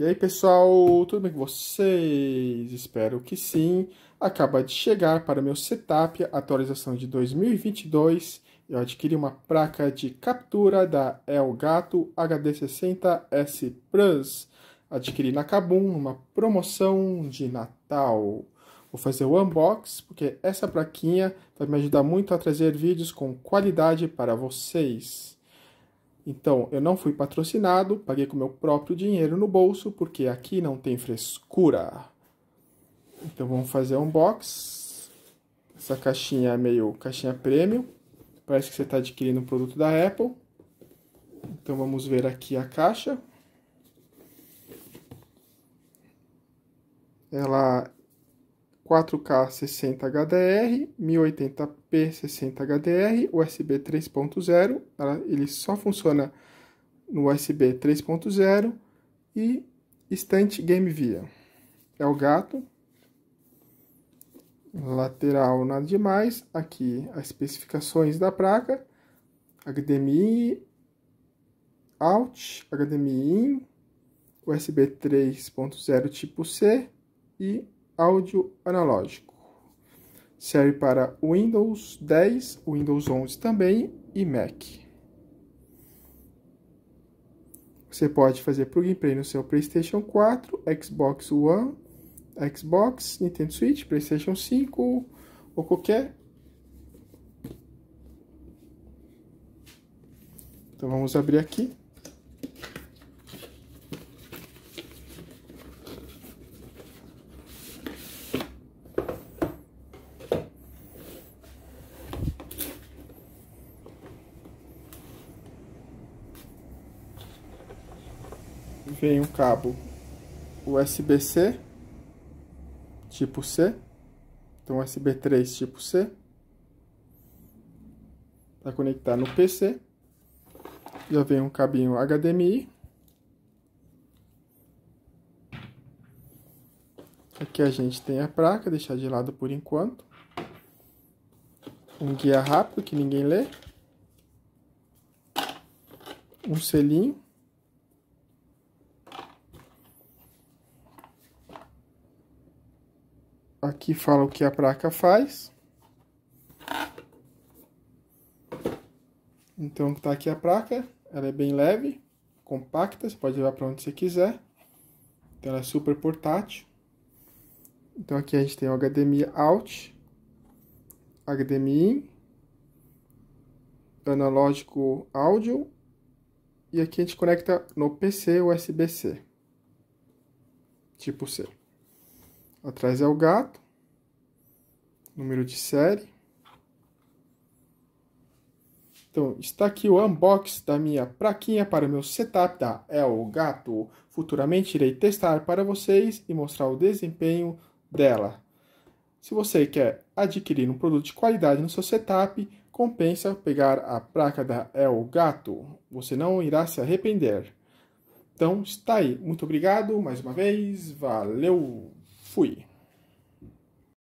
E aí pessoal, tudo bem com vocês? Espero que sim. Acaba de chegar para meu setup atualização de 2022. Eu adquiri uma placa de captura da Elgato HD60S Plus. Adquiri na Kabum numa promoção de Natal. Vou fazer o unbox porque essa plaquinha vai me ajudar muito a trazer vídeos com qualidade para vocês. Então, eu não fui patrocinado, paguei com meu próprio dinheiro no bolso, porque aqui não tem frescura. Então, vamos fazer um box. Essa caixinha é meio caixinha premium. Parece que você está adquirindo um produto da Apple. Então, vamos ver aqui a caixa. Ela 4K 60 HDR, 1080p 60 HDR, USB 3.0, ele só funciona no USB 3.0 e estante Game Via. É o gato. Lateral nada demais, aqui as especificações da placa, HDMI out, HDMI in, USB 3.0 tipo C e áudio analógico. Serve para Windows 10, Windows 11 também e Mac. Você pode fazer plug and play no seu PlayStation 4, Xbox One, Xbox, Nintendo Switch, PlayStation 5 ou qualquer. Então vamos abrir aqui. vem um cabo USB-C tipo C, então USB 3 tipo C, para conectar no PC. Já vem um cabinho HDMI. Aqui a gente tem a placa, deixar de lado por enquanto. Um guia rápido que ninguém lê. Um selinho. Aqui fala o que a placa faz. Então tá aqui a placa, ela é bem leve, compacta, você pode levar para onde você quiser. Então ela é super portátil. Então aqui a gente tem o HDMI out, HDMI in, analógico áudio e aqui a gente conecta no PC USB-C, tipo C atrás é o gato, número de série. Então, está aqui o unbox da minha praquinha para o meu setup da Elgato. Futuramente irei testar para vocês e mostrar o desempenho dela. Se você quer adquirir um produto de qualidade no seu setup, compensa pegar a placa da Elgato. Você não irá se arrepender. Então, está aí. Muito obrigado mais uma vez. Valeu! Fui.